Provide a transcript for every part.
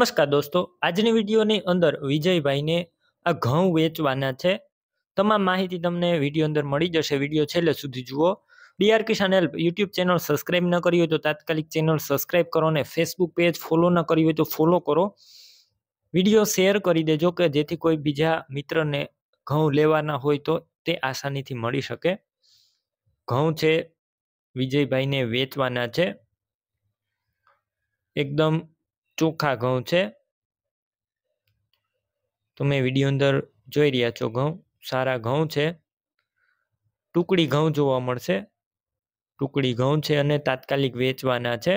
નમસ્કાર દોસ્તો આજની વિડીયોની અંદર વિજયભાઈને આ ઘઉં વેચવાના છે તમામ માહિતી તમને વિડીયો અંદર મળી જશે વિડીયો છેલ્લે સુધી જુઓ DR Kisan help YouTube channel subscribe ન કરી હોય તો તાત્કાલિક ચેનલ સબસ્ક્રાઇબ કરો અને ફેસબુક પેજ ફોલો ન કરી હોય તો ફોલો કરો વિડીયો શેર કરી દેજો કે જેથી કોઈ બીજા મિત્રને ઘઉં લેવાના હોય તો તે આસાનીથી મળી શકે ઘઉં છે વિજયભાઈને વેચવાના છે એકદમ ચોખા ઘઉં છે તમે વિડીયો અંદર જોઈ રહ્યા છો ઘઉં સારા ઘઉં છે ટુકડી ઘઉં જોવા મળશે ટુકડી ઘઉં છે અને તાત્કાલિક વેચવાના છે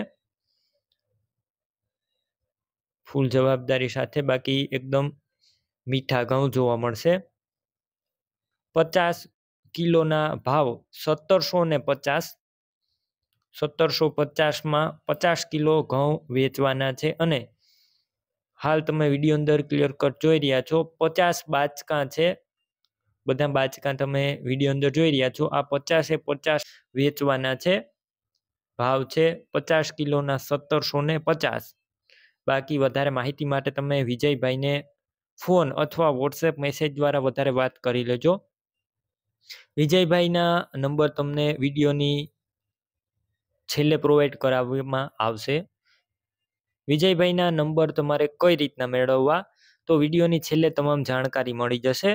ફૂલ જવાબદારી સાથે બાકી એકદમ મીઠા ઘઉં જોવા મળશે પચાસ કિલોના ભાવ સત્તરસો ને પચાસ સત્તરસો પચાસમાં પચાસ કિલો ઘઉં વેચવાના છે અને હાલ તમે વિડીયો અંદર ક્લિયર કટ જોઈ રહ્યા છો પચાસ બાચકા છે બધા બાચકા તમે વિડીયો અંદર જોઈ રહ્યા છો આ પચાસે પચાસ વેચવાના છે ભાવ છે પચાસ કિલોના સત્તરસો ને પચાસ બાકી વધારે માહિતી માટે તમે વિજયભાઈને ફોન અથવા વોટ્સએપ મેસેજ દ્વારા વધારે વાત કરી લેજો વિજયભાઈના નંબર તમને વિડીયોની છેલ્લે પ્રોવાઈડ કરાવવામાં આવશે વિજયભાઈના નંબર તમારે કઈ રીતના મેળવવા તો વિડીયોની છેલ્લે તમામ જાણકારી મળી જશે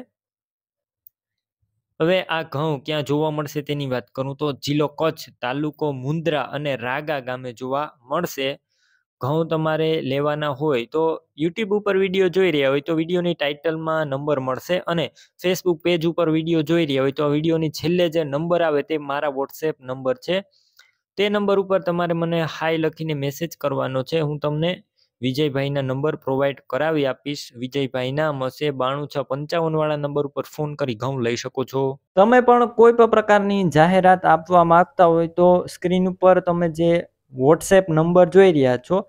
હવે આ ઘઉં ક્યાં જોવા મળશે તેની વાત કરું તો જિલ્લો કચ્છ તાલુકો મુન્દ્રા અને રાગા ગામે જોવા મળશે ઘઉં તમારે લેવાના હોય તો યુટ્યુબ ઉપર વિડીયો જોઈ રહ્યા હોય તો વિડીયોની ટાઇટલમાં નંબર મળશે અને ફેસબુક પેજ ઉપર વિડીયો જોઈ રહ્યા હોય તો વિડીયોની છેલ્લે જે નંબર આવે તે મારા વોટ્સએપ નંબર છે તે નંબર ઉપર તમારે મને હાઈ લખીને મેસેજ કરવાનો છે હું તમને વિજયભાઈના નંબર પ્રોવાઈડ કરાવી આપીશ વિજયભાઈના મસે બાણું છ પંચાવન વાળા નંબર ઉપર ફોન કરી ઘઉં લઈ શકો છો તમે પણ કોઈ પણ પ્રકારની જાહેરાત આપવા માંગતા હોય તો સ્ક્રીન ઉપર તમે જે વોટ્સએપ નંબર જોઈ રહ્યા છો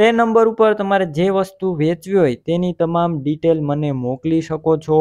તે નંબર ઉપર તમારે જે વસ્તુ વેચવી હોય તેની તમામ ડિટેલ મને મોકલી શકો છો